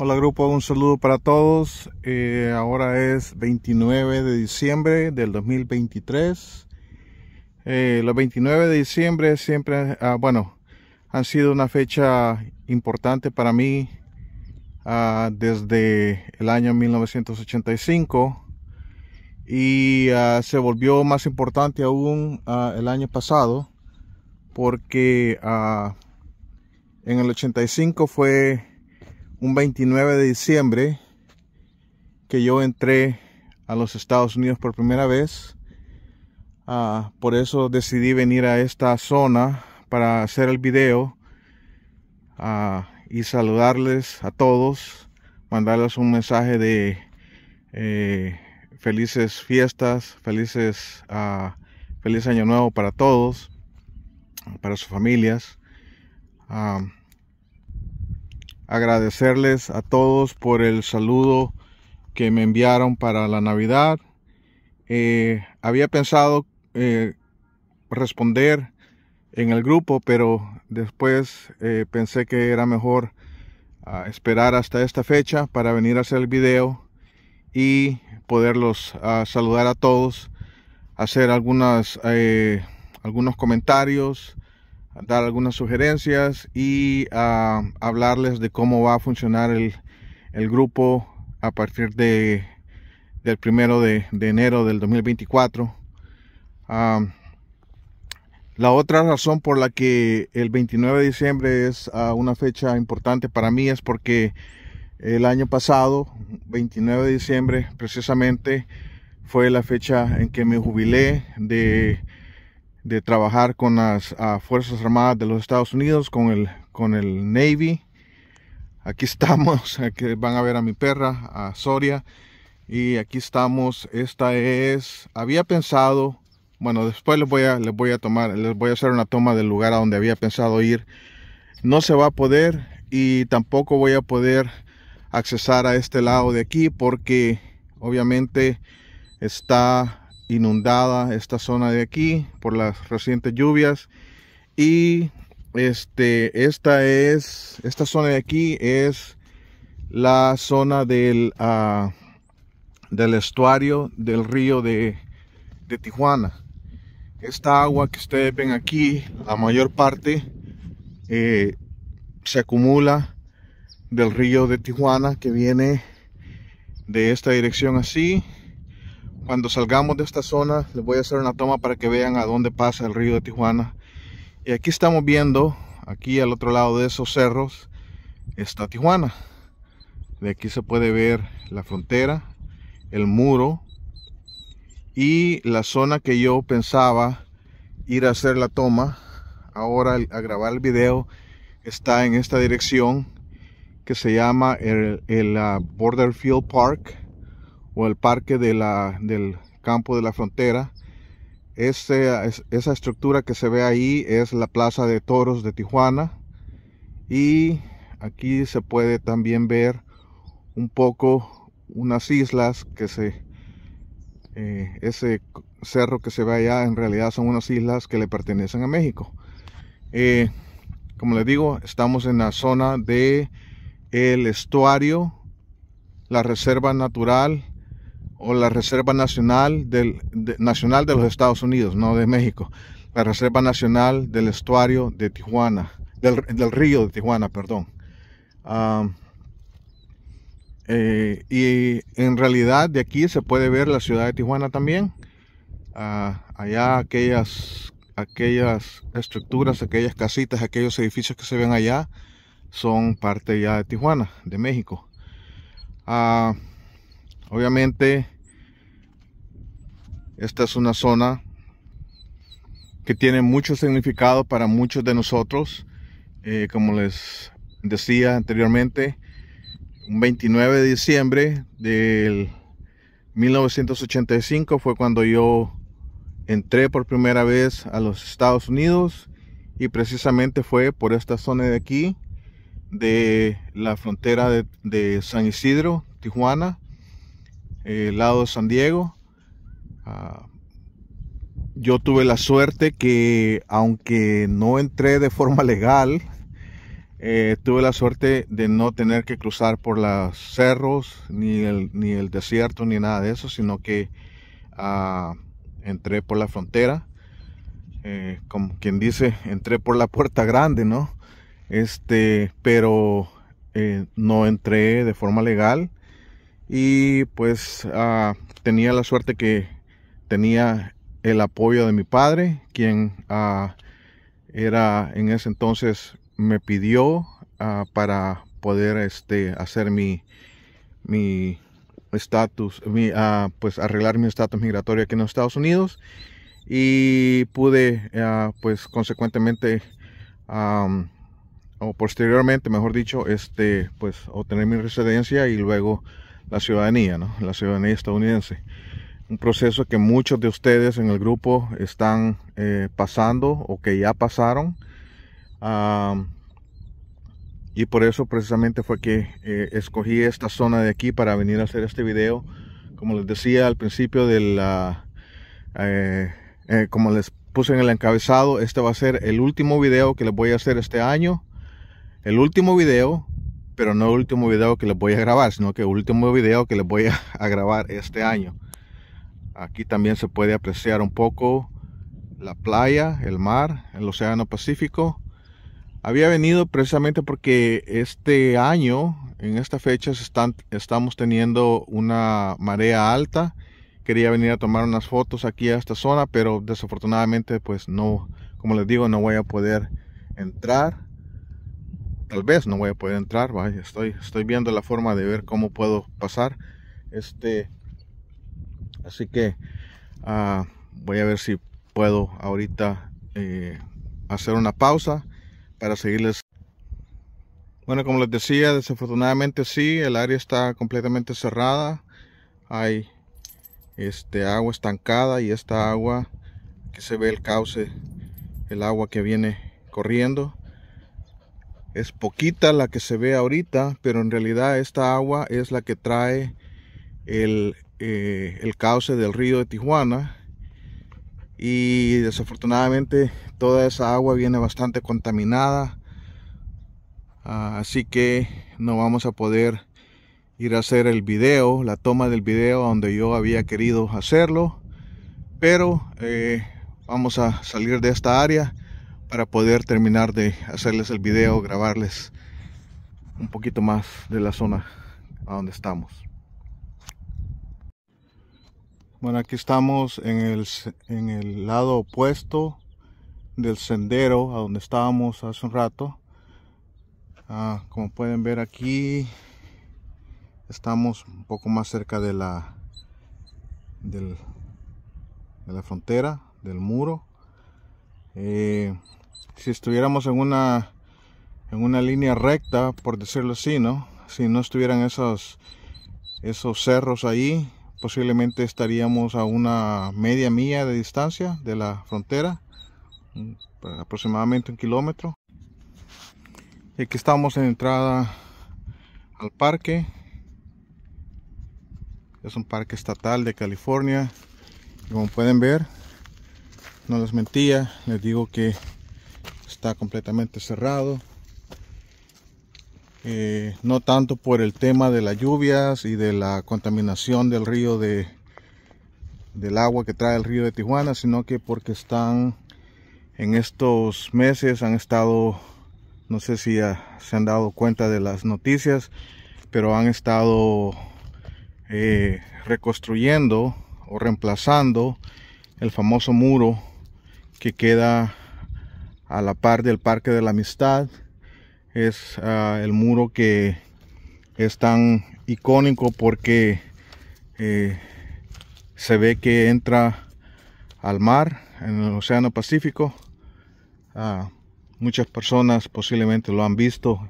Hola grupo, un saludo para todos. Eh, ahora es 29 de diciembre del 2023. Eh, los 29 de diciembre siempre, ah, bueno, han sido una fecha importante para mí ah, desde el año 1985 y ah, se volvió más importante aún el año pasado porque en el 85 fue un 29 de diciembre que yo entré a los Estados Unidos por primera vez. Ah, por eso decidí venir a esta zona para hacer el video ah, y saludarles a todos, mandarles un mensaje de eh, felices fiestas, felices, ah, feliz año nuevo para todos, para sus familias agradecerles a todos por el saludo que me enviaron para la Navidad. Eh, había pensado eh, responder en el grupo, pero después eh, pensé que era mejor ah, esperar hasta esta fecha para venir a hacer el video y poderlos ah, saludar a todos, hacer algunas, algunos comentarios, dar algunas sugerencias y ah, hablarles de cómo va a funcionar el, grupo a partir de del primero de, enero del 2024. la otra razón por la que el 29 de diciembre es ah, una fecha importante para mí es porque el año pasado, 29 de diciembre, precisamente fue la fecha en que me jubilé de de trabajar con las ah, Fuerzas Armadas de los Estados Unidos, con el, con el Navy. Aquí estamos, aquí van a ver a mi perra, a Soria. Y aquí estamos, esta es, había pensado, bueno, después les voy a, les voy a tomar, les voy a hacer una toma del lugar a donde había pensado ir. No se va a poder y tampoco voy a poder accesar a este lado de aquí porque obviamente está inundada esta zona de aquí por las recientes lluvias y este esta es esta zona de aquí es la zona del ah, del estuario del río de, Tijuana esta agua que ustedes ven aquí la mayor parte eh, se acumula del río de Tijuana que viene de esta dirección así cuando salgamos de esta zona, les voy a hacer una toma para que vean a dónde pasa el río de Tijuana. Y aquí estamos viendo, aquí al otro lado de esos cerros, está Tijuana. De aquí se puede ver la frontera, el muro y la zona que yo pensaba ir a hacer la toma. Ahora a grabar el video está en esta dirección que se llama el, el ah, Borderfield Park o el parque de la, del campo de la frontera. esa estructura que se ve ahí es la Plaza de Toros de Tijuana. Y aquí se puede también ver un poco unas islas que se... Eh, ese cerro que se ve allá en realidad son unas islas que le pertenecen a México. Eh, como les digo, estamos en la zona de el estuario, la reserva natural o la Reserva Nacional, del, de, Nacional de los Estados Unidos, no de México, la Reserva Nacional del Estuario de Tijuana, del, río de Tijuana, perdón. Ah, eh, y en realidad de aquí se puede ver la ciudad de Tijuana también. Ah, allá aquellas, aquellas estructuras, aquellas casitas, aquellos edificios que se ven allá son parte ya de Tijuana, de México. Ah, obviamente esta es una zona que tiene mucho significado para muchos de nosotros. Eh, como les decía anteriormente, un 29 de diciembre del 1985 fue cuando yo entré por primera vez a los Estados Unidos y precisamente fue por esta zona de aquí, de la frontera de, San Isidro, Tijuana, el eh, lado de San Diego Ah, yo tuve la suerte que, aunque no entré de forma legal, eh, tuve la suerte de no tener que cruzar por los cerros, ni el, ni el desierto, ni nada de eso, sino que ah, entré por la frontera. Eh, como quien dice, entré por la puerta grande, ¿no? Este, pero eh, no entré de forma legal y pues ah, tenía la suerte que tenía el apoyo de mi padre, quien ah, era en ese entonces me pidió ah, para poder este, hacer mi mi estatus, ah, pues arreglar mi estatus migratorio aquí en los Estados Unidos y pude pues consecuentemente o posteriormente, mejor dicho, este pues obtener mi residencia y luego la ciudadanía, la ciudadanía estadounidense un proceso que muchos de ustedes en el grupo están eh, pasando o que ya pasaron. Ah, y por eso precisamente fue que eh, escogí esta zona de aquí para venir a hacer este video. Como les decía al principio de la, eh, como les puse en el encabezado, este va a ser el último video que les voy a hacer este año. El último video pero no el último video que les voy a grabar, sino que el último video que les voy a grabar este año. Aquí también se puede apreciar un poco la playa, el mar, el océano Pacífico. Había venido precisamente porque este año, en esta fecha, están, estamos teniendo una marea alta. Quería venir a tomar unas fotos aquí a esta zona, pero desafortunadamente, pues no, como les digo, no voy a poder entrar. Tal vez no voy a poder entrar, vaya, estoy, estoy viendo la forma de ver cómo puedo pasar. Este, así que ah, voy a ver si puedo ahorita eh, hacer una pausa para seguirles bueno como les decía desafortunadamente sí el área está completamente cerrada hay este agua estancada y esta agua que se ve el cauce el agua que viene corriendo es poquita la que se ve ahorita pero en realidad esta agua es la que trae el eh, el cauce del río de Tijuana y desafortunadamente toda esa agua viene bastante contaminada ah, así que no vamos a poder ir a hacer el video la toma del video donde yo había querido hacerlo pero eh, vamos a salir de esta área para poder terminar de hacerles el video grabarles un poquito más de la zona a donde estamos bueno, aquí estamos en el, lado opuesto del sendero a donde estábamos hace un rato. Ah, como pueden ver aquí, estamos un poco más cerca de la, del, de la frontera, del muro. Eh, si estuviéramos en una, en una línea recta, por decirlo así, ¿no? Si no estuvieran esos, esos cerros ahí, posiblemente estaríamos a una media milla de distancia de la frontera, aproximadamente un kilómetro. Y aquí estamos en entrada al parque. Es un parque estatal de California. como pueden ver, no les mentía, les digo que está completamente cerrado. Eh, no tanto por el tema de las lluvias y de la contaminación del río de del agua que trae el río de Tijuana, sino que porque están en estos meses han estado, no sé si se han dado cuenta de las noticias, pero han estado eh, reconstruyendo o reemplazando el famoso muro que queda a la par del Parque de la Amistad es ah, el muro que es tan icónico porque eh, se ve que entra al mar en el océano pacífico ah, muchas personas posiblemente lo han visto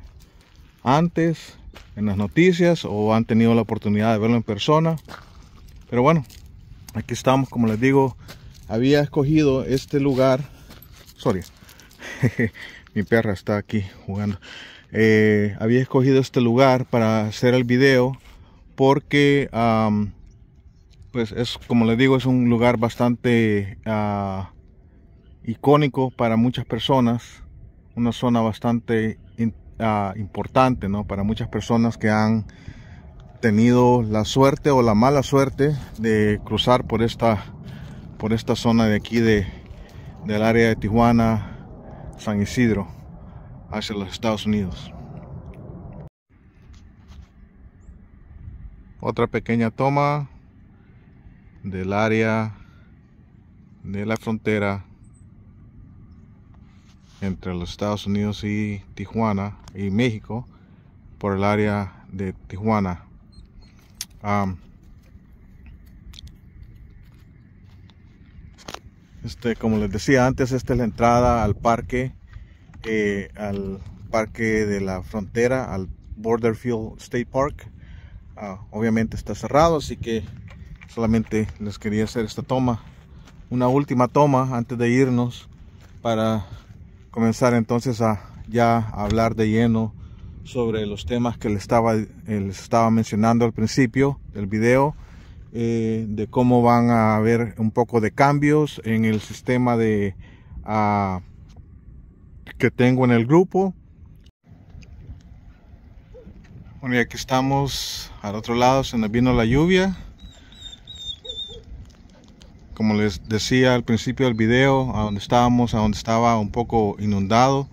antes en las noticias o han tenido la oportunidad de verlo en persona pero bueno aquí estamos como les digo había escogido este lugar sorry mi perra está aquí jugando. Eh, había escogido este lugar para hacer el video porque, pues es como les digo, es un lugar bastante ah, icónico para muchas personas, una zona bastante ah, importante, Para muchas personas que han tenido la suerte o la mala suerte de cruzar por esta por esta zona de aquí de, del área de Tijuana, San Isidro hacia los Estados Unidos. Otra pequeña toma del área de la frontera entre los Estados Unidos y Tijuana y México por el área de Tijuana. Este, como les decía antes, esta es la entrada al parque, eh, al parque de la frontera, al Borderfield State Park. Ah, obviamente está cerrado, así que solamente les quería hacer esta toma. Una última toma antes de irnos para comenzar entonces a ya hablar de lleno sobre los temas que estaba, eh, les estaba mencionando al principio del video eh, de cómo van a haber un poco de cambios en el sistema de ah, que tengo en el grupo. Bueno, y aquí estamos al otro lado, se nos vino la lluvia. Como les decía al principio del video, a donde estábamos, a donde estaba un poco inundado,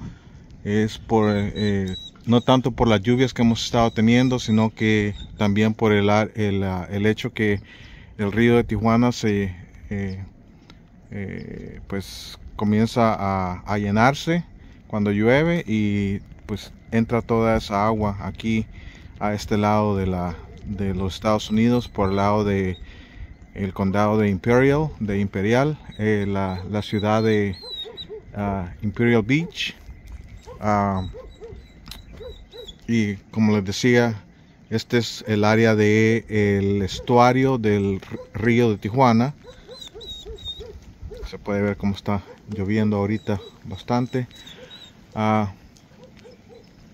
es por eh, no tanto por las lluvias que hemos estado teniendo, sino que también por el, ah, el, hecho que el río de Tijuana se eh, eh, pues comienza a, llenarse cuando llueve y pues entra toda esa agua aquí a este lado de, la, de los Estados Unidos por el lado de el condado de Imperial, de Imperial, eh, la, ciudad de ah, Imperial Beach. Ah, y como les decía, este es el área de el estuario del río de Tijuana. Se puede ver cómo está lloviendo ahorita bastante. Ah,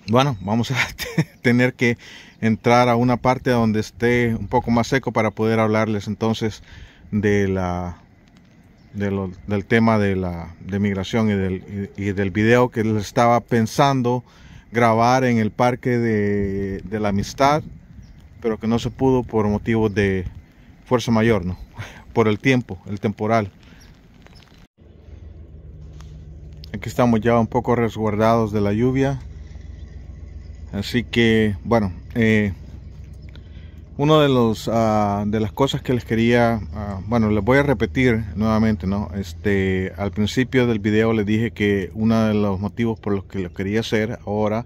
bueno, vamos a tener que entrar a una parte donde esté un poco más seco para poder hablarles entonces de la, del tema de la migración y del, y del video que les estaba pensando grabar en el parque de, la amistad, pero que no se pudo por motivos de fuerza mayor, ¿no? por el tiempo, el temporal. Aquí estamos ya un poco resguardados de la lluvia. Así que, bueno, eh, una de, los, ah, de las cosas que les quería, ah, bueno, les voy a repetir nuevamente, ¿no? Este, al principio del video les dije que uno de los motivos por los que lo quería hacer ahora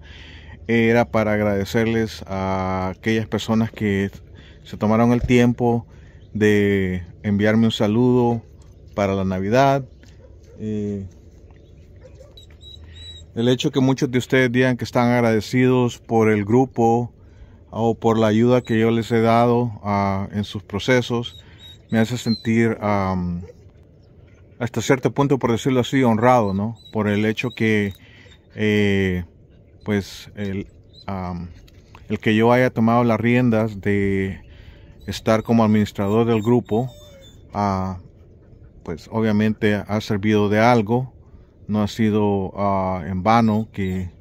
era para agradecerles a aquellas personas que se tomaron el tiempo de enviarme un saludo para la Navidad. Eh, el hecho que muchos de ustedes digan que están agradecidos por el grupo, o por la ayuda que yo les he dado ah, en sus procesos, me hace sentir hasta cierto punto, por decirlo así, honrado, ¿no? Por el hecho que, eh, pues, el, el que yo haya tomado las riendas de estar como administrador del grupo, ah, pues obviamente ha servido de algo, no ha sido ah, en vano que,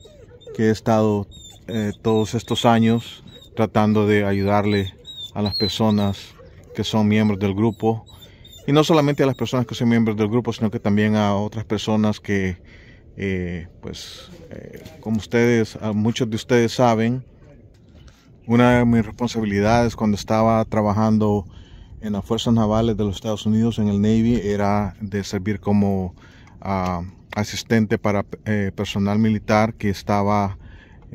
he estado eh, todos estos años tratando de ayudarle a las personas que son miembros del grupo. Y no solamente a las personas que son miembros del grupo, sino que también a otras personas que, eh, pues, eh, como ustedes, muchos de ustedes saben, una de mis responsabilidades cuando estaba trabajando en las Fuerzas Navales de los Estados Unidos, en el Navy, era de servir como ah, asistente para eh, personal militar que estaba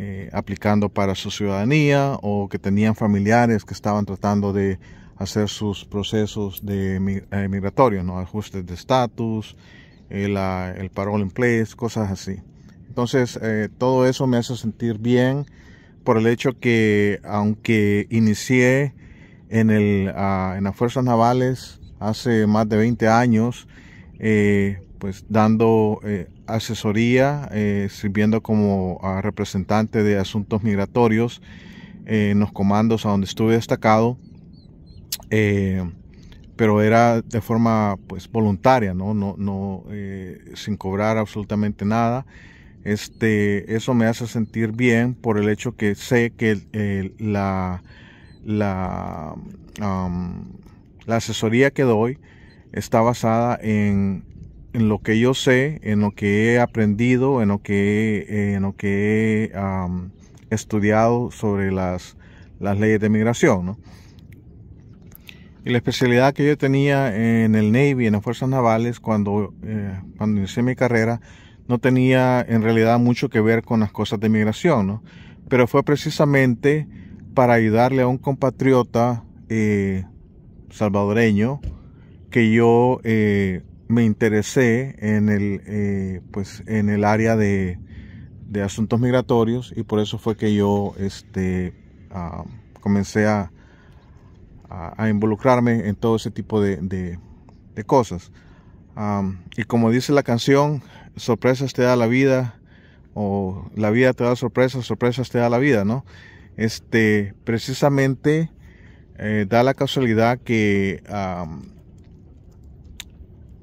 eh, aplicando para su ciudadanía o que tenían familiares que estaban tratando de hacer sus procesos de eh, migratorio ¿no? ajustes de estatus, eh, el, el parole in place, cosas así. Entonces, todo eso me hace sentir bien por el hecho que, aunque inicié en, el, ah, en las Fuerzas Navales hace más de 20 años, pues dando eh, asesoría, eh, sirviendo como representante de asuntos migratorios en los comandos a donde estuve destacado, eh, pero era de forma pues voluntaria, no, no, sin cobrar absolutamente nada. Este, eso me hace sentir bien por el hecho que sé que la, la, la asesoría que doy está basada en en lo que yo sé, en lo que he aprendido, en lo que, eh, lo que he estudiado sobre las, leyes de migración. ¿no? Y la especialidad que yo tenía en el Navy, en las Fuerzas Navales, eh, cuando, inicié mi carrera, no tenía en realidad mucho que ver con las cosas de migración, ¿no? pero fue precisamente para ayudarle a un compatriota eh, salvadoreño que yo eh, me interesé en el, eh, pues, en el área de, asuntos migratorios y por eso fue que yo este, ah, comencé a, a, involucrarme en todo ese tipo de, cosas. y como dice la canción, sorpresas te da la vida, o la vida te da sorpresas, sorpresas te da la vida, ¿no? Este, precisamente eh, da la casualidad que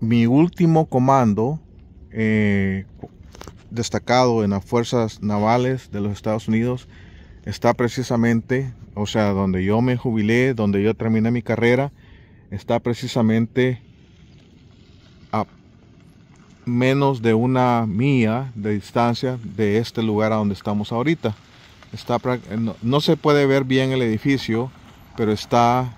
mi último comando eh, destacado en las fuerzas navales de los Estados Unidos está precisamente, o sea, donde yo me jubilé, donde yo terminé mi carrera, está precisamente a menos de una milla de distancia de este lugar a donde estamos ahorita. Está, no se puede ver bien el edificio, pero está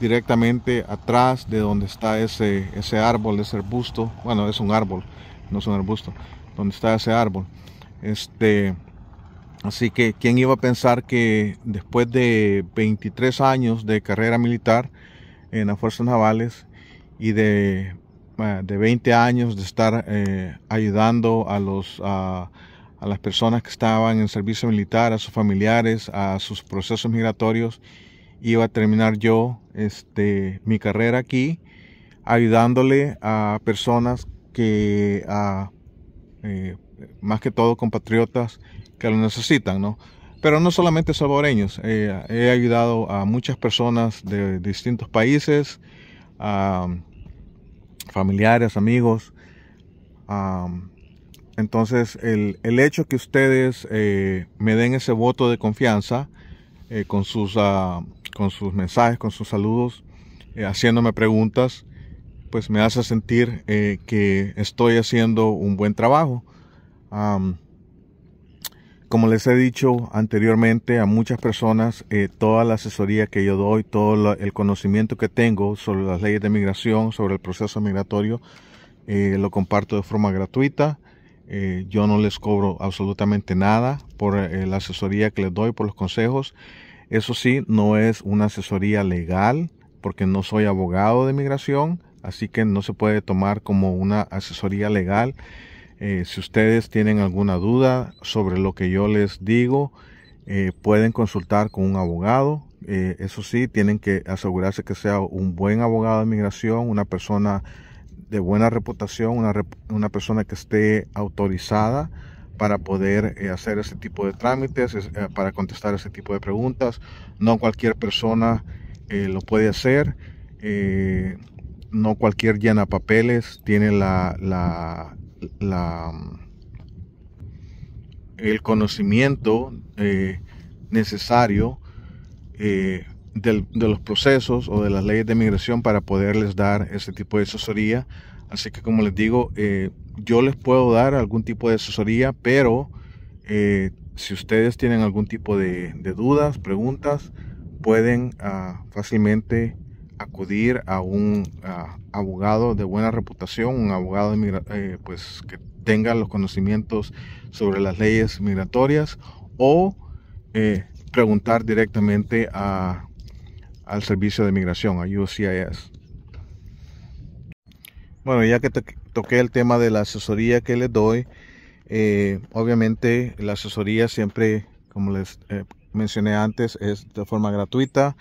directamente atrás de donde está ese, ese árbol, ese arbusto. Bueno, es un árbol, no es un arbusto, donde está ese árbol. Este, así que, ¿quién iba a pensar que después de 23 años de carrera militar en las Fuerzas Navales y de, ah, de 20 años de estar eh, ayudando a los... A, a las personas que estaban en servicio militar, a sus familiares, a sus procesos migratorios iba a terminar yo este, mi carrera aquí ayudándole a personas que, eh, más que todo compatriotas que lo necesitan, Pero no solamente salvadoreños, eh, he ayudado a muchas personas de distintos países, um, familiares, amigos. Um, entonces, el, hecho que ustedes eh, me den ese voto de confianza con sus ah, con sus mensajes, con sus saludos, eh, haciéndome preguntas, pues me hace sentir eh, que estoy haciendo un buen trabajo. como les he dicho anteriormente a muchas personas, eh, toda la asesoría que yo doy, todo el conocimiento que tengo sobre las leyes de migración, sobre el proceso migratorio, lo comparto de forma gratuita. yo no les cobro absolutamente nada por la asesoría que les doy, por los consejos. Eso sí, no es una asesoría legal porque no soy abogado de migración, así que no se puede tomar como una asesoría legal. Eh, si ustedes tienen alguna duda sobre lo que yo les digo, eh, pueden consultar con un abogado. Eh, eso sí, tienen que asegurarse que sea un buen abogado de migración, una persona de buena reputación, una persona que esté autorizada para poder eh, hacer ese tipo de trámites, eh, para contestar ese tipo de preguntas. No cualquier persona eh, lo puede hacer. no cualquier llena papeles tiene la, mm, el conocimiento necesario de los procesos o de las leyes de migración para poderles dar ese tipo de asesoría Así que como les digo, eh, yo les puedo dar algún tipo de asesoría, pero eh, si ustedes tienen algún tipo de, dudas, preguntas, pueden ah, fácilmente acudir a un abogado de buena reputación, un abogado eh, pues, que tenga los conocimientos sobre las leyes migratorias o preguntar directamente al servicio de migración, a UCIS. Bueno, ya que toqué el tema de la asesoría que les doy, eh, obviamente la asesoría siempre, como les eh, mencioné antes, es de forma gratuita.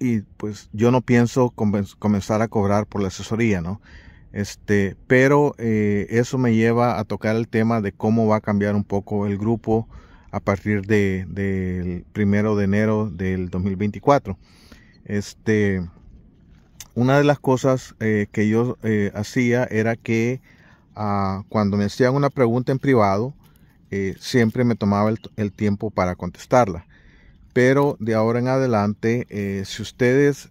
y, pues yo no pienso comenzar a cobrar por la asesoría, ¿no? Este, pero eh, eso me lleva a tocar el tema de cómo va a cambiar un poco el grupo a partir del de, primero de enero del 2024. Este, una de las cosas eh, que yo eh, hacía era que ah, cuando me hacían una pregunta en privado, eh, siempre me tomaba el, tiempo para contestarla. Pero de ahora en adelante, si ustedes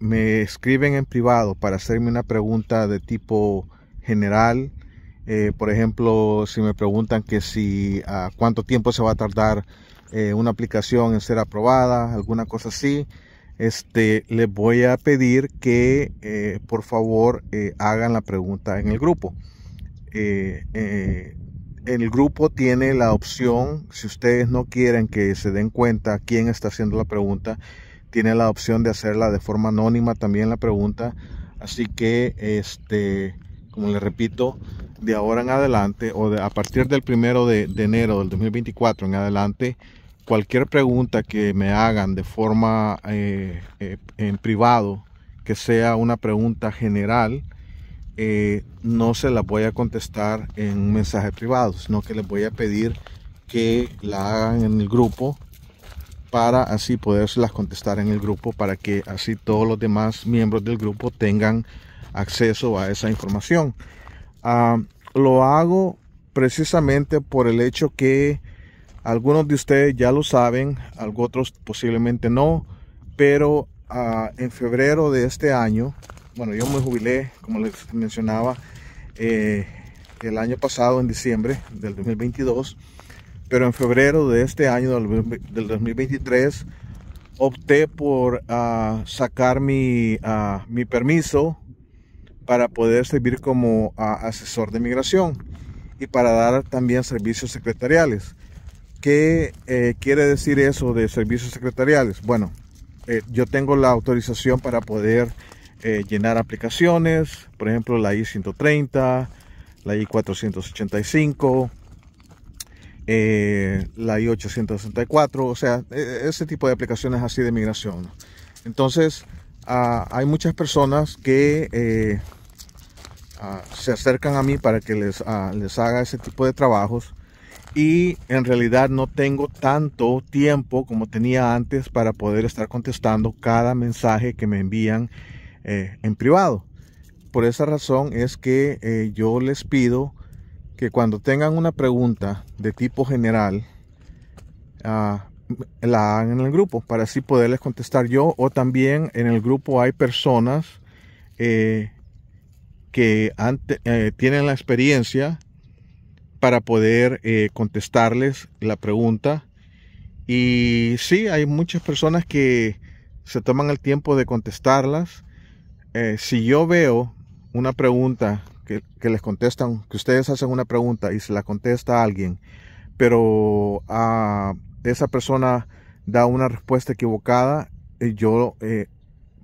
me escriben en privado para hacerme una pregunta de tipo general, por ejemplo, si me preguntan que si ah, cuánto tiempo se va a tardar una aplicación en ser aprobada, alguna cosa así, este, les voy a pedir que eh, por favor eh, hagan la pregunta en el grupo. Eh, el grupo tiene la opción, si ustedes no quieren que se den cuenta quién está haciendo la pregunta, tiene la opción de hacerla de forma anónima también la pregunta. Así que, este, como les repito, de ahora en adelante o a partir del primero de, de enero del 2024 en adelante, cualquier pregunta que me hagan de forma eh, eh, en privado, que sea una pregunta general, eh, no se la voy a contestar en un mensaje privado, sino que les voy a pedir que la hagan en el grupo para así las contestar en el grupo, para que así todos los demás miembros del grupo tengan acceso a esa información. Ah, lo hago precisamente por el hecho que algunos de ustedes ya lo saben, otros posiblemente no, pero ah, en febrero de este año, bueno, yo me jubilé, como les mencionaba, eh, el año pasado, en diciembre del 2022, pero en febrero de este año, del 2023, opté por ah, sacar mi, ah, mi, permiso para poder servir como asesor de migración y para dar también servicios secretariales. ¿Qué eh, quiere decir eso de servicios secretariales? Bueno, eh, yo tengo la autorización para poder eh, llenar aplicaciones, por ejemplo la I-130, la I-485, la I-864, o sea, e, e, ese tipo de aplicaciones así de migración. Entonces, hay muchas personas que se acercan a mí para que les, les haga ese tipo de trabajos y en realidad no tengo tanto tiempo como tenía antes para poder estar contestando cada mensaje que me envían eh, en privado. Por esa razón es que eh, yo les pido que cuando tengan una pregunta de tipo general, ah, la hagan en el grupo para así poderles contestar yo o también en el grupo hay personas eh, que tienen la experiencia para poder eh, contestarles la pregunta. Y sí, hay muchas personas que se toman el tiempo de contestarlas. Eh, si yo veo una pregunta que, les contestan, que ustedes hacen una pregunta y se la contesta a alguien, pero a ah, esa persona da una respuesta equivocada, eh, yo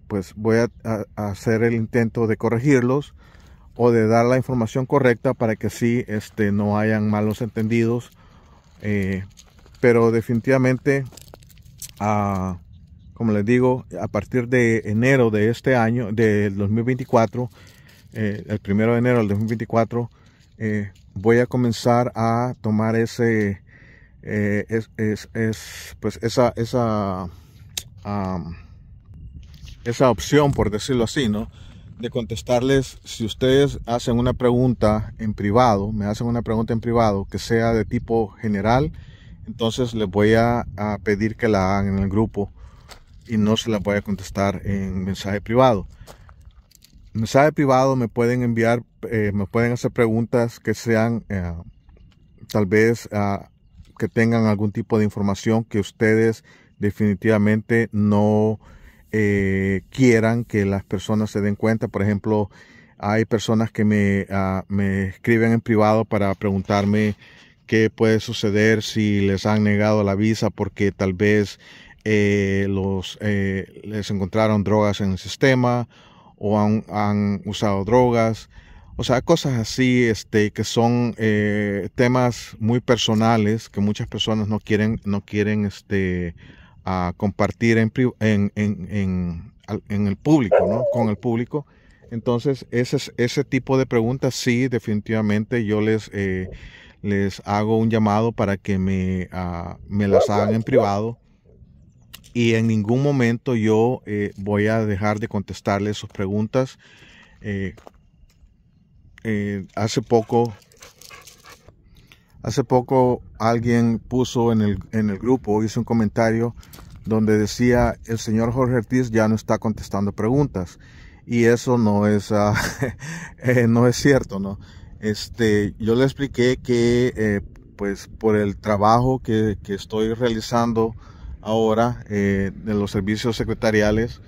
pues voy a, hacer el intento de corregirlos o de dar la información correcta para que sí este, no hayan malos entendidos. Eh, pero definitivamente, ah, como les digo, a partir de enero de este año, del 2024, eh, el primero de enero del 2024, eh, voy a comenzar a tomar ese, es, pues esa, esa, esa opción, por decirlo así, ¿no? de contestarles si ustedes hacen una pregunta en privado, me hacen una pregunta en privado que sea de tipo general, entonces les voy a, pedir que la hagan en el grupo y no se la voy a contestar en mensaje privado. mensaje privado me pueden enviar, eh, me pueden hacer preguntas que sean eh, tal vez ah, que tengan algún tipo de información que ustedes definitivamente no eh, quieran que las personas se den cuenta. Por ejemplo, hay personas que ah, me, escriben en privado para preguntarme qué puede suceder si les han negado la visa porque tal vez eh, los, eh, les encontraron drogas en el sistema o han, usado drogas. O sea, cosas así este, que son eh, temas muy personales que muchas personas no quieren, no quieren este, a compartir en, en, en, en el público, ¿no? Con el público. Entonces, ese, ese tipo de preguntas sí, definitivamente yo les, eh, les hago un llamado para que me, ah, me las hagan en privado y en ningún momento yo eh, voy a dejar de contestarles sus preguntas. Eh, hace poco Hace poco alguien puso en el, en el grupo, hizo un comentario donde decía, el señor Jorge Ortiz ya no está contestando preguntas. Y eso no es, ah, eh, no es cierto, ¿no? Este, yo le expliqué que, eh, pues, por el trabajo que, estoy realizando ahora en eh, de los servicios secretariales,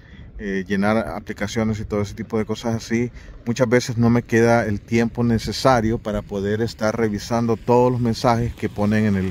eh, llenar aplicaciones y todo ese tipo de cosas así, muchas veces no me queda el tiempo necesario para poder estar revisando todos los mensajes que ponen en, el,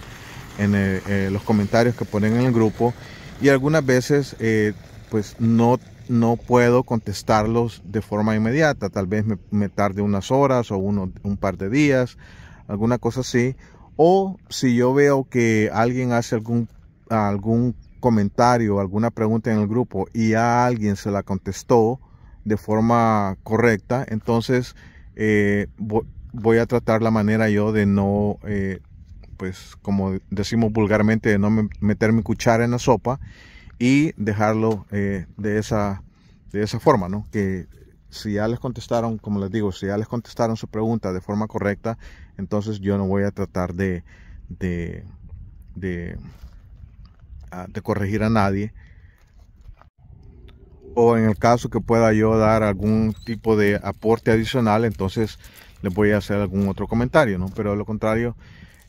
en eh, los comentarios que ponen en el grupo y algunas veces eh, pues no, no puedo contestarlos de forma inmediata, tal vez me, me tarde unas horas o uno, un par de días, alguna cosa así. O si yo veo que alguien hace algún, algún comentario, alguna pregunta en el grupo y a alguien se la contestó de forma correcta, entonces eh, voy a tratar la manera yo de no, eh, pues como decimos vulgarmente, de no meter mi cuchara en la sopa y dejarlo eh, de, esa, de esa forma, ¿no? Que si ya les contestaron, como les digo, si ya les contestaron su pregunta de forma correcta, entonces yo no voy a tratar de de corregir a nadie. O en el caso que pueda yo dar algún tipo de aporte adicional, entonces les voy a hacer algún otro comentario, ¿no? Pero de lo contrario,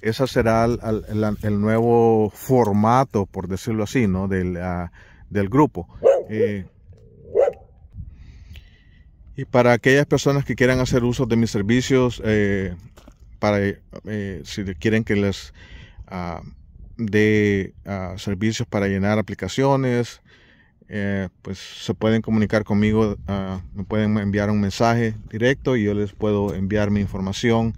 ese será el, nuevo formato, por decirlo así, ¿no? Del, ah, del grupo. Eh, y para aquellas personas que quieran hacer uso de mis servicios, eh, para eh, si quieren que les ah, de ah, servicios para llenar aplicaciones, eh, pues se pueden comunicar conmigo, ah, me pueden enviar un mensaje directo y yo les puedo enviar mi información.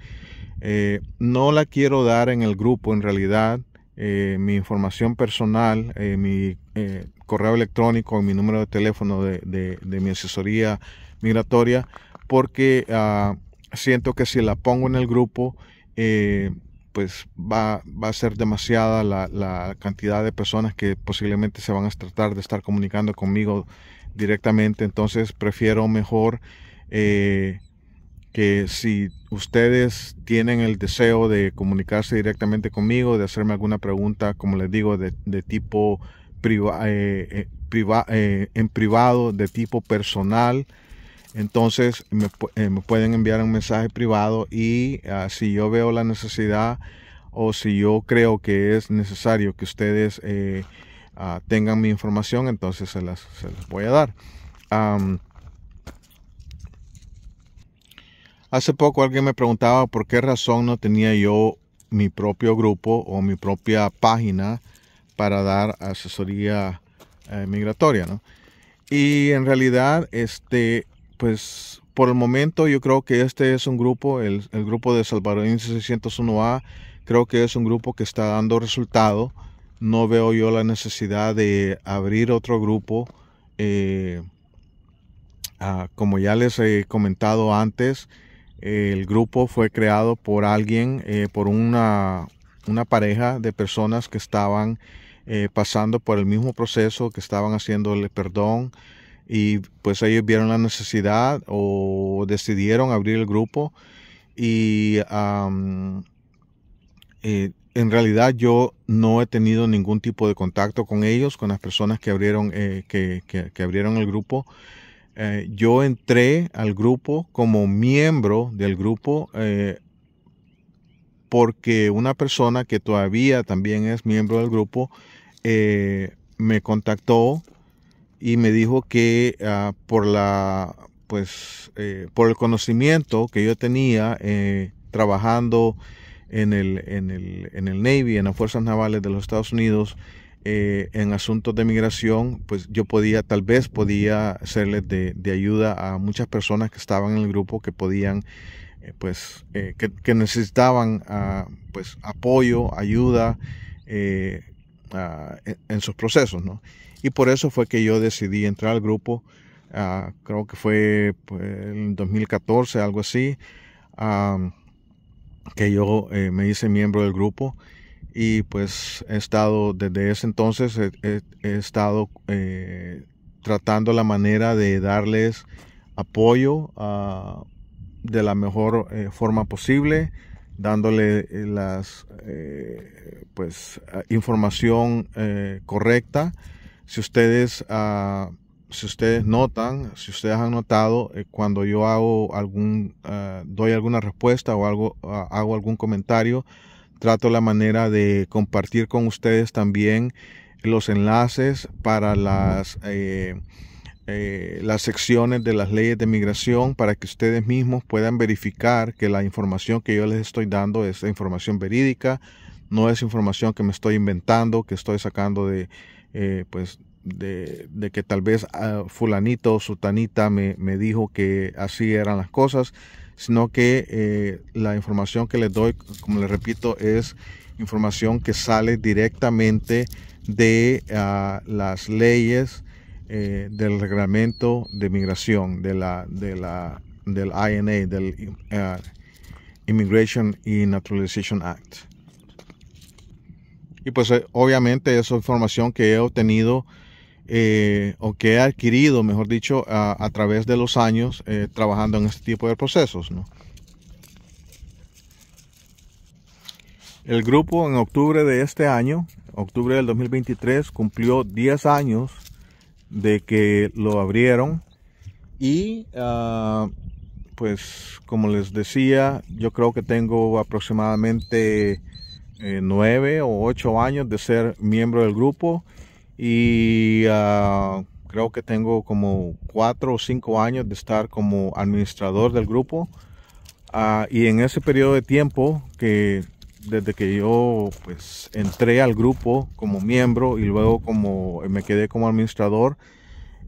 Eh, no la quiero dar en el grupo en realidad. Eh, mi información personal, mi correo electrónico mi número de teléfono de, mi asesoría migratoria porque ah, siento que si la pongo en el grupo pues va, va a ser demasiada la, cantidad de personas que posiblemente se van a tratar de estar comunicando conmigo directamente. Entonces prefiero mejor eh, que si ustedes tienen el deseo de comunicarse directamente conmigo, de hacerme alguna pregunta, como les digo, de, tipo eh, eh, en privado, de tipo personal, entonces eh, me, pueden enviar un mensaje privado y ah, si yo veo la necesidad o si yo creo que es necesario que ustedes eh, ah, tengan mi información, entonces se las, voy a dar. hace poco alguien me preguntaba por qué razón no tenía yo mi propio grupo o mi propia página para dar asesoría eh, migratoria, Y en realidad, este, pues por el momento yo creo que este es un grupo, el, grupo de Salvadorín 601A, creo que es un grupo que está dando resultado. No veo yo la necesidad de abrir otro grupo. Eh, ah, como ya les he comentado antes, el grupo fue creado por alguien, eh, por una, una pareja de personas que estaban eh, pasando por el mismo proceso, que estaban haciéndole perdón, y pues ellos vieron la necesidad o decidieron abrir el grupo y, eh, en realidad yo no he tenido ningún tipo de contacto con ellos, con las personas que abrieron, eh, que, abrieron el grupo. Eh, yo entré al grupo como miembro del grupo porque una persona que todavía también es miembro del grupo me contactó y me dijo que ah, por la pues eh, por el conocimiento que yo tenía eh, trabajando en el, en, el, en el Navy, en las Fuerzas Navales de los Estados Unidos, eh, en asuntos de migración, pues yo podía, tal vez podía serles de, ayuda a muchas personas que estaban en el grupo que podían, pues, que, necesitaban, ah, pues, apoyo, ayuda ah, en, en, sus procesos, ¿no? Y por eso fue que yo decidí entrar al grupo, ah, creo que fue pues, en 2014, algo así, que yo eh, me hice miembro del grupo y pues he estado, desde ese entonces he, estado eh, tratando la manera de darles apoyo ah, de la mejor eh, forma posible dándole las pues ah, información correcta si ustedes, ah, si ustedes notan, si ustedes han notado, eh, cuando yo hago algún, ah, doy alguna respuesta o algo, ah, hago algún comentario, trato la manera de compartir con ustedes también los enlaces para las, eh, eh, las secciones de las leyes de migración para que ustedes mismos puedan verificar que la información que yo les estoy dando es información verídica, no es información que me estoy inventando, que estoy sacando de eh, pues de, que tal vez ah, fulanito o sutanita me, me, dijo que así eran las cosas, sino que eh, la información que les doy, como les repito, es información que sale directamente de ah, las leyes eh, del reglamento de migración, de la, de la, del INA, del ah, Immigration and Naturalization Act. Y pues eh, obviamente esa información que he obtenido eh, o que he adquirido, mejor dicho, a, través de los años eh, trabajando en este tipo de procesos. ¿no? El grupo en octubre de este año, octubre del 2023, cumplió 10 años de que lo abrieron y ah, pues como les decía, yo creo que tengo aproximadamente eh, nueve o ocho años de ser miembro del grupo y ah, creo que tengo como cuatro o cinco años de estar como administrador del grupo. Ah, y en ese periodo de tiempo que desde que yo pues entré al grupo como miembro y luego como me quedé como administrador,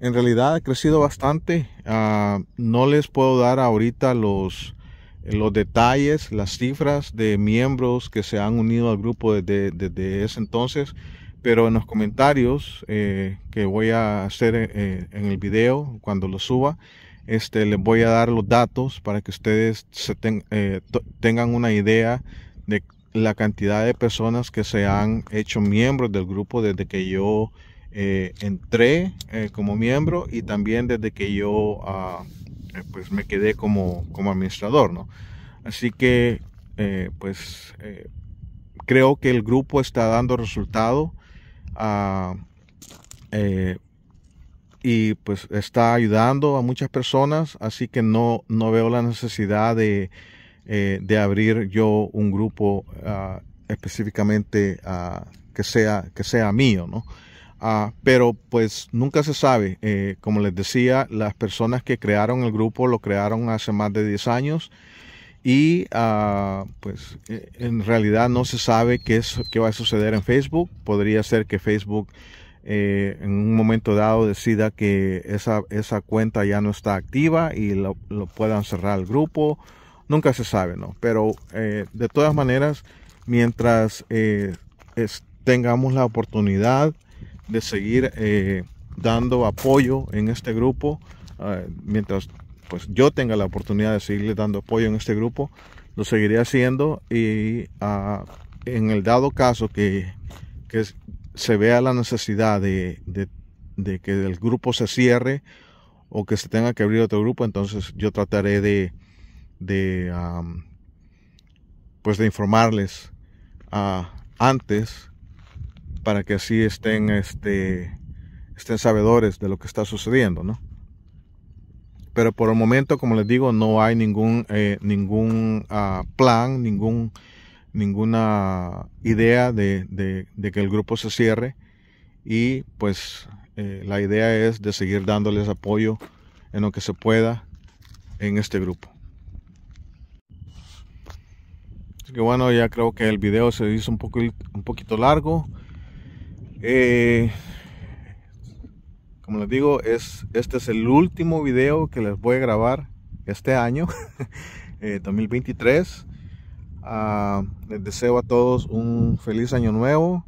en realidad he crecido bastante. Ah, no les puedo dar ahorita los los detalles, las cifras de miembros que se han unido al grupo desde, desde ese entonces, pero en los comentarios eh, que voy a hacer eh, en el video cuando lo suba, este, les voy a dar los datos para que ustedes eh, tengan una idea de la cantidad de personas que se han hecho miembros del grupo desde que yo entré como miembro y también desde que yo... Ah, eh, pues me quedé como, administrador, ¿no? Así que, eh, pues, eh, creo que el grupo está dando resultado ah, y pues está ayudando a muchas personas, así que no, no veo la necesidad de, abrir yo un grupo ah, específicamente ah, que, sea, que sea mío, ¿no? Ah, pero pues nunca se sabe. Eh, como les decía, las personas que crearon el grupo lo crearon hace más de 10 años y ah, pues eh, en realidad no se sabe qué, es, qué va a suceder en Facebook. Podría ser que Facebook eh, en un momento dado decida que esa, esa cuenta ya no está activa y lo, lo puedan cerrar el grupo. Nunca se sabe, ¿no? Pero de todas maneras, mientras tengamos la oportunidad de seguir eh, dando apoyo en este grupo, ah, mientras pues yo tenga la oportunidad de seguirle dando apoyo en este grupo, lo seguiré haciendo y ah, en el dado caso que, se vea la necesidad de, que el grupo se cierre o que se tenga que abrir otro grupo, entonces yo trataré de, pues de informarles ah, antes para que así estén, este, estén sabedores de lo que está sucediendo, Pero por el momento, como les digo, no hay ningún, eh, ningún ah, plan, ningún, ninguna idea de, que el grupo se cierre y pues eh, la idea es de seguir dándoles apoyo en lo que se pueda en este grupo. Así que bueno, ya creo que el video se hizo un, un poquito largo. Eh, como les digo, es, este es el último video que les voy a grabar este año, 2023. Eh, ah, les deseo a todos un feliz año nuevo.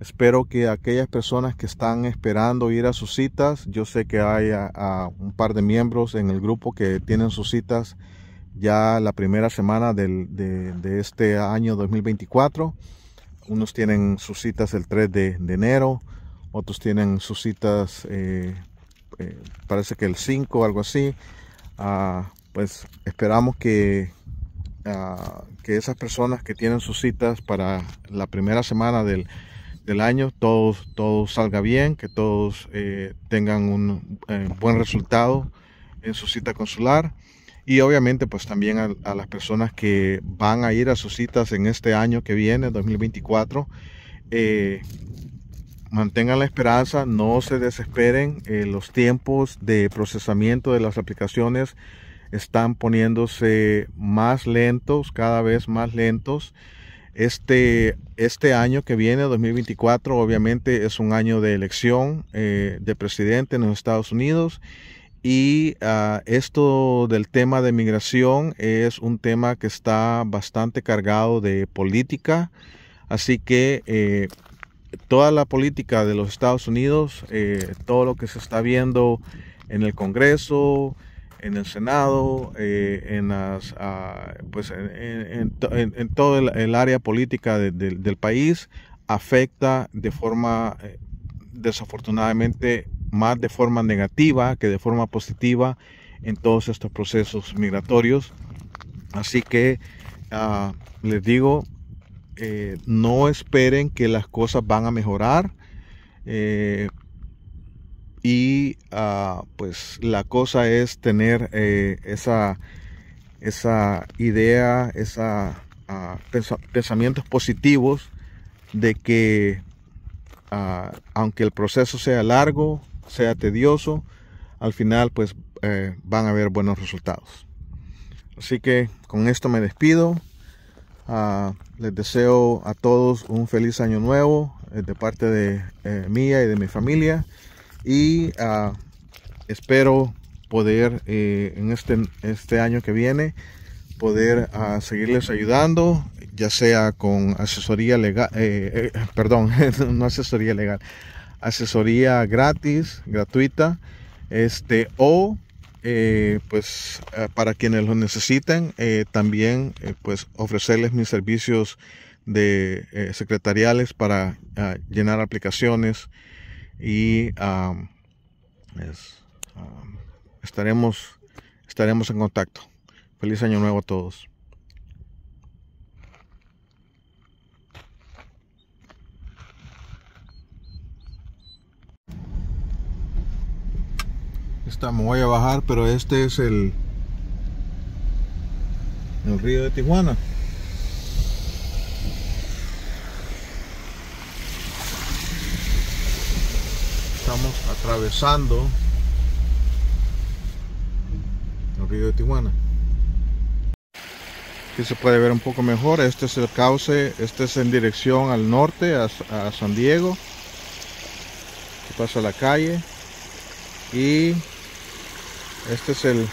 Espero que aquellas personas que están esperando ir a sus citas, yo sé que hay un par de miembros en el grupo que tienen sus citas ya la primera semana de, de este año 2024 unos tienen sus citas el 3 de, enero, otros tienen sus citas, eh, eh, parece que el 5, o algo así. Ah, pues esperamos que, ah, que esas personas que tienen sus citas para la primera semana del, año, todo, todo salga bien, que todos eh, tengan un buen resultado en su cita consular y obviamente pues también a, las personas que van a ir a sus citas en este año que viene, 2024. Eh, mantengan la esperanza, no se desesperen, eh, los tiempos de procesamiento de las aplicaciones están poniéndose más lentos, cada vez más lentos. Este, este año que viene, 2024, obviamente es un año de elección eh, de presidente en los Estados Unidos y ah, esto del tema de migración es un tema que está bastante cargado de política, así que eh, toda la política de los Estados Unidos, eh, todo lo que se está viendo en el Congreso, en el Senado, eh, en, las, ah, pues, en, todo el, área política del país, afecta de forma desafortunadamente más de forma negativa que de forma positiva en todos estos procesos migratorios. Así que ah, les digo, eh, no esperen que las cosas van a mejorar. Eh, y ah, pues la cosa es tener eh, esa, esa idea, esa, ah, pensamientos positivos de que aunque el proceso sea largo, sea tedioso, al final pues eh, van a haber buenos resultados. Así que con esto me despido. Ah, les deseo a todos un feliz año nuevo eh, de parte de eh, mía y de mi familia. Y ah, espero poder en este, este año que viene poder ah, seguirles ayudando, ya sea con asesoría legal, perdón, no asesoría legal, asesoría gratis, gratuita, este, o eh, pues eh, para quienes lo necesiten, eh, también pues ofrecerles mis servicios de secretariales para ah, llenar aplicaciones y estaremos, estaremos en contacto. Feliz año nuevo a todos. me voy a bajar, pero este es el, el río de Tijuana. Estamos atravesando el río de Tijuana. Aquí se puede ver un poco mejor, este es el cauce, este es en dirección al norte, a, San Diego. que pasa la calle y este es el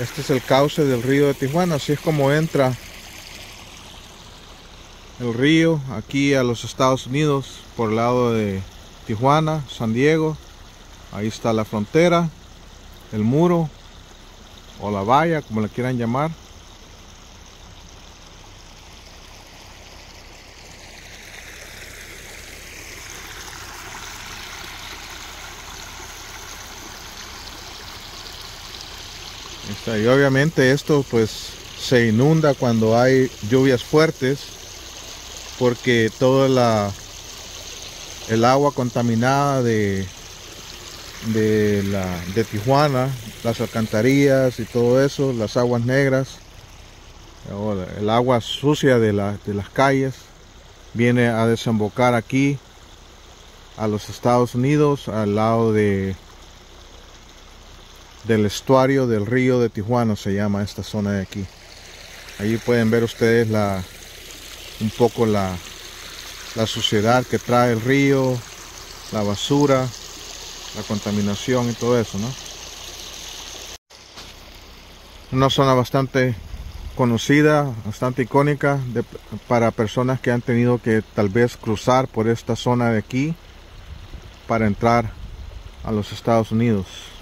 este es el cauce del río de Tijuana, así es como entra el río aquí a los Estados Unidos por el lado de Tijuana, San Diego. Ahí está la frontera, el muro o la valla, como la quieran llamar. y obviamente esto pues se inunda cuando hay lluvias fuertes porque toda la el agua contaminada de, de, Tijuana, las alcantarillas y todo eso, las aguas negras, el agua sucia de, de las calles, viene a desembocar aquí a los Estados Unidos, al lado de del estuario del río de Tijuana se llama esta zona de aquí. Allí pueden ver ustedes la, un poco la, suciedad que trae el río, la basura, la contaminación y todo eso, ¿no? Una zona bastante conocida, bastante icónica para personas que han tenido que tal vez cruzar por esta zona de aquí para entrar a los Estados Unidos.